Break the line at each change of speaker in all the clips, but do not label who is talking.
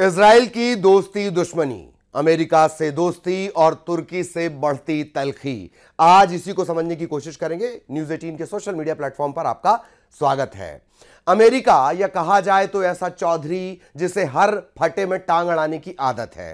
Israel की दोस्ती दुश्मनी अमेरिका से दोस्ती और तुर्की से बढ़ती तलखी आज इसी को समझने की कोशिश करेंगे न्यूज एटीन के सोशल मीडिया प्लेटफॉर्म पर आपका स्वागत है अमेरिका या कहा जाए तो ऐसा चौधरी जिसे हर फटे में टांग अड़ाने की आदत है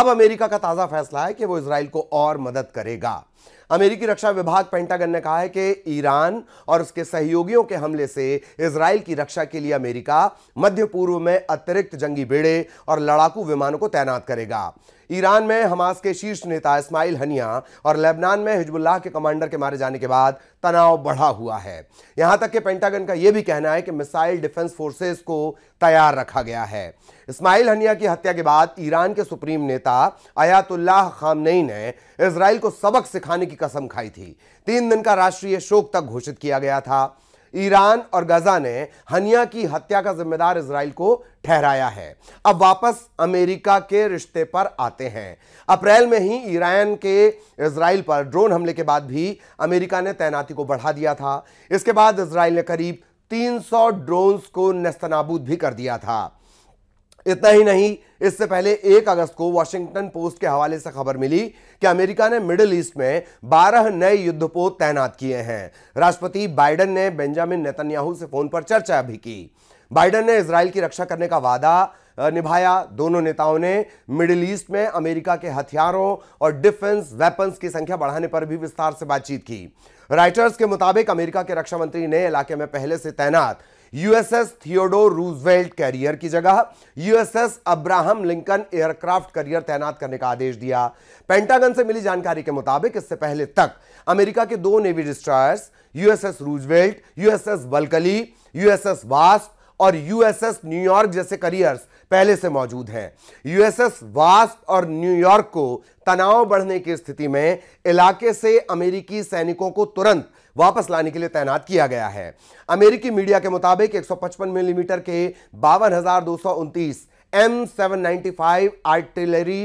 अब अमेरिका का ताज़ा फैसला है कि वो इसराइल को और मदद करेगा अमेरिकी रक्षा विभाग पेंटागन ने कहा है कि ईरान और उसके सहयोगियों के हमले से इसराइल की रक्षा के लिए अमेरिका मध्य पूर्व में अतिरिक्त जंगी बेड़े और लड़ाकू विमानों को तैनात करेगा ईरान में हमास के शीर्ष नेता इस्माइल हनिया और लेबनान में हिजबुल्लाह के कमांडर के मारे जाने के बाद तनाव बढ़ा हुआ है यहां तक कि पेंटागन का यह भी कहना है कि मिसाइल डिफेंस फोर्सेस को तैयार रखा गया है इस्माइल हनिया की हत्या के बाद ईरान के सुप्रीम नेता अयातुल्लाह खामनई ने इसराइल को सबक सिखाने की कसम खाई थी तीन दिन का राष्ट्रीय शोक तक घोषित किया गया था ईरान और गजा ने हनिया की हत्या का जिम्मेदार इसराइल को ठहराया है अब वापस अमेरिका के रिश्ते पर आते हैं अप्रैल में ही ईरान के इसराइल पर ड्रोन हमले के बाद भी अमेरिका ने तैनाती को बढ़ा दिया था इसके बाद इसराइल ने करीब 300 ड्रोन्स को नस्तनाबूद भी कर दिया था इतना ही नहीं इससे पहले 1 अगस्त को वॉशिंगटन पोस्ट के हवाले से खबर मिली कि अमेरिका ने मिडिल ईस्ट में 12 नए युद्धपोत तैनात किए हैं राष्ट्रपति बाइडन ने बेंजामिन नेतन्याहू से फोन पर चर्चा भी की बाइडन ने इसराइल की रक्षा करने का वादा निभाया दोनों नेताओं ने मिडिल ईस्ट में अमेरिका के हथियारों और डिफेंस वेपन्स की संख्या बढ़ाने पर भी विस्तार से बातचीत की राइटर्स के मुताबिक अमेरिका के रक्षा मंत्री ने इलाके में पहले से तैनात यूएसएस थियोडोर रूजवेल्ट कैरियर की जगह USS Abraham Lincoln aircraft carrier तैनात करने का आदेश दिया पेंटागन से मिली जानकारी के मुताबिक इससे पहले तक अमेरिका के दो navy destroyers USS Roosevelt USS Bulkeley USS Wasp और यूएसएस न्यूयॉर्क जैसे करियर्स पहले से मौजूद हैं यूएसएस वास्त और न्यूयॉर्क को तनाव बढ़ने की स्थिति में इलाके से अमेरिकी सैनिकों को तुरंत वापस लाने के लिए तैनात किया गया है अमेरिकी मीडिया के मुताबिक 155 मिलीमीटर के बावन हजार दो सौ उनतीस M seven ninety five artillery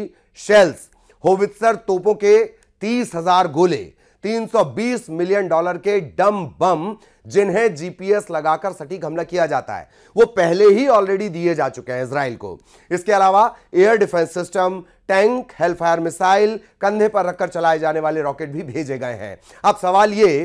shells howitzer तोपों के तीस हजार गोले 320 मिलियन डॉलर के डम बम जिन्हें जीपीएस लगाकर सटीक हमला किया जाता है वो पहले ही ऑलरेडी दिए जा चुके हैं इसराइल को इसके अलावा air defence system tank Hellfire missile कंधे पर रखकर चलाए जाने वाले रॉकेट भी भेजे गए हैं अब सवाल ये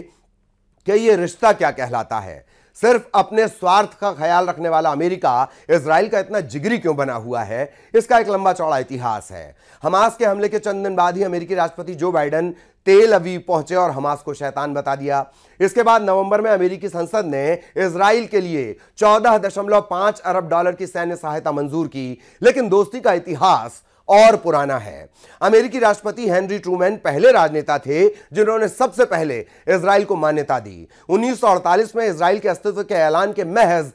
कि ये रिश्ता क्या कहलाता है सिर्फ अपने स्वार्थ का ख्याल रखने वाला अमेरिका इसराइल का इतना जिगरी क्यों बना हुआ है इसका एक लंबा चौड़ा इतिहास है हमास के हमले के चंद दिन बाद ही अमेरिकी राष्ट्रपति जो बाइडन तेल अभी पहुंचे और हमास को शैतान बता दिया इसके बाद नवंबर में अमेरिकी संसद ने इसराइल के लिए 14.5 अरब डॉलर की सैन्य सहायता मंजूर की लेकिन दोस्ती का इतिहास और पुराना है अमेरिकी राष्ट्रपति हेनरी ट्रूमैन पहले राजनेता थे जिन्होंने सबसे पहले इसराइल को मान्यता दी 1948 में इसराइल के अस्तित्व के ऐलान के महज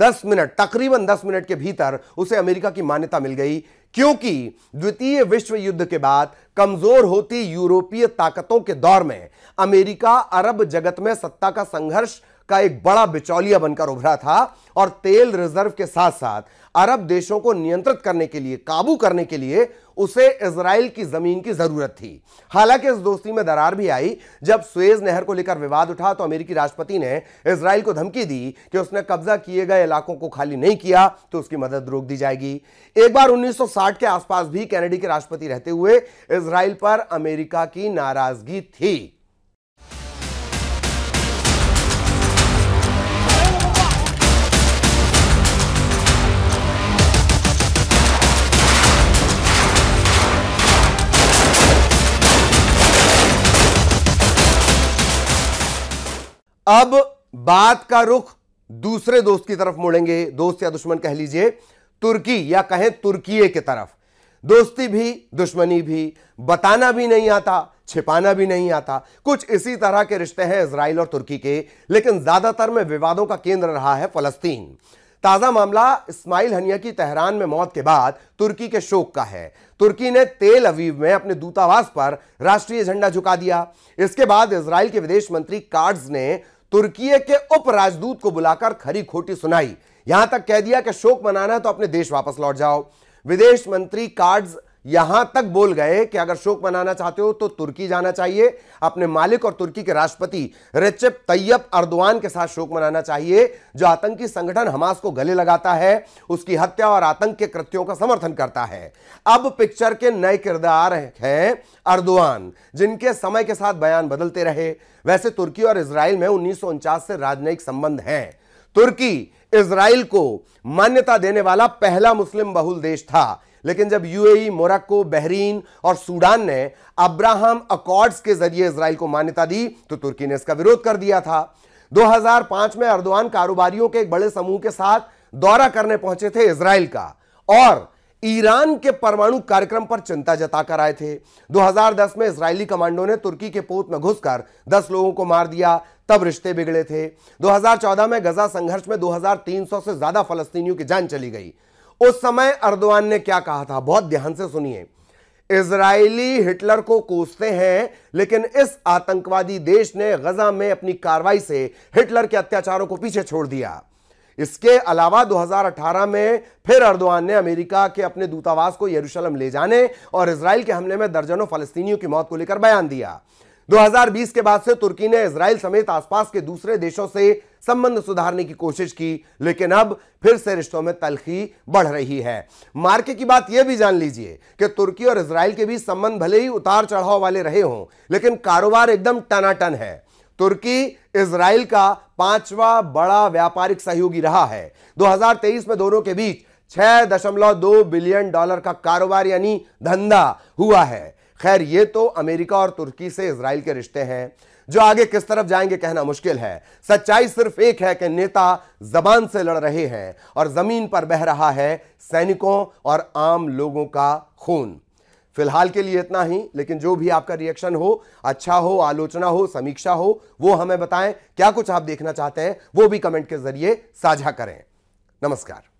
दस मिनट तकरीबन दस मिनट के भीतर उसे अमेरिका की मान्यता मिल गई क्योंकि द्वितीय विश्व युद्ध के बाद कमजोर होती यूरोपीय ताकतों के दौर में अमेरिका अरब जगत में सत्ता का संघर्ष का एक बड़ा बिचौलिया बनकर उभरा था और तेल रिजर्व के साथ साथ अरब देशों को नियंत्रित करने के लिए काबू करने के लिए उसे इसराइल की जमीन की जरूरत थी हालांकि इस दोस्ती में दरार भी आई जब सुज नहर को लेकर विवाद उठा तो अमेरिकी राष्ट्रपति ने इसराइल को धमकी दी कि उसने कब्जा किए गए इलाकों को खाली नहीं किया तो उसकी मदद रोक दी जाएगी एक बार 1960 के आसपास भी कैनेडी के राष्ट्रपति रहते हुए इसराइल पर अमेरिका की नाराजगी थी अब बात का रुख दूसरे दोस्त की तरफ मोड़ेंगे दोस्त या दुश्मन कह लीजिए तुर्की या कहें तुर्की की तरफ दोस्ती भी दुश्मनी भी बताना भी नहीं आता छिपाना भी नहीं आता कुछ इसी तरह के रिश्ते हैं इसराइल और तुर्की के लेकिन ज्यादातर में विवादों का केंद्र रहा है फलस्तीन ताज़ा मामला इस्माइल हनिया की तेहरान में मौत के बाद तुर्की के शोक का है तुर्की ने तेल अवीव में अपने दूतावास पर राष्ट्रीय झंडा झुका दिया इसके बाद इसराइल के विदेश मंत्री कार्ड्स ने तुर्की के उप राजदूत को बुलाकर खरी खोटी सुनाई यहां तक कह दिया कि शोक मनाना है तो अपने देश वापस लौट जाओ विदेश मंत्री कार्ड्स यहां तक बोल गए कि अगर शोक मनाना चाहते हो तो तुर्की जाना चाहिए अपने मालिक और तुर्की के राष्ट्रपति रेचेप तैयब अर्दवान के साथ शोक मनाना चाहिए जो आतंकी संगठन हमास को गले लगाता है उसकी हत्या और आतंक के कृत्यों का समर्थन करता है अब पिक्चर के नए किरदार हैं अर्दवान जिनके समय के साथ बयान बदलते रहे वैसे तुर्की और इसराइल में उन्नीस से राजनयिक संबंध हैं तुर्की इसराइल को मान्यता देने वाला पहला मुस्लिम बहुल देश था लेकिन जब यूएई, मोरक्को बहरीन और सूडान ने अब्राहम अकॉर्ड्स के जरिए इसराइल को मान्यता दी तो तुर्की ने इसका विरोध कर दिया था 2005 में अरदवान कारोबारियों के एक बड़े समूह के साथ दौरा करने पहुंचे थे इसराइल का और ईरान के परमाणु कार्यक्रम पर चिंता जताकर आए थे 2010 में इसराइली कमांडो ने तुर्की के पोत में घुसकर 10 लोगों को मार दिया तब रिश्ते बिगड़े थे 2014 में गजा संघर्ष में 2300 से ज्यादा फलस्तीनियों की जान चली गई उस समय अर्दवान ने क्या कहा था बहुत ध्यान से सुनिए इसराइली हिटलर को कोसते हैं लेकिन इस आतंकवादी देश ने गजा में अपनी कार्रवाई से हिटलर के अत्याचारों को पीछे छोड़ दिया इसके अलावा 2018 में फिर अर्दवान ने अमेरिका के अपने दूतावास को यरूशलम ले जाने और इसराइल के हमले में दर्जनों फलस्तीनियों की मौत को लेकर बयान दिया 2020 के बाद से तुर्की ने इसराइल समेत आसपास के दूसरे देशों से संबंध सुधारने की कोशिश की लेकिन अब फिर से रिश्तों में तलखी बढ़ रही है मार्के की बात यह भी जान लीजिए कि तुर्की और इसराइल के बीच संबंध भले ही उतार चढ़ाव वाले रहे हों लेकिन कारोबार एकदम टनाटन है तुर्की इसराइल का पांचवा बड़ा व्यापारिक सहयोगी रहा है 2023 में दोनों के बीच 6.2 बिलियन डॉलर का कारोबार यानी धंधा हुआ है खैर ये तो अमेरिका और तुर्की से इसराइल के रिश्ते हैं जो आगे किस तरफ जाएंगे कहना मुश्किल है सच्चाई सिर्फ एक है कि नेता जबान से लड़ रहे हैं और जमीन पर बह रहा है सैनिकों और आम लोगों का खून फिलहाल के लिए इतना ही लेकिन जो भी आपका रिएक्शन हो अच्छा हो आलोचना हो समीक्षा हो वो हमें बताएं क्या कुछ आप देखना चाहते हैं वो भी कमेंट के जरिए साझा करें नमस्कार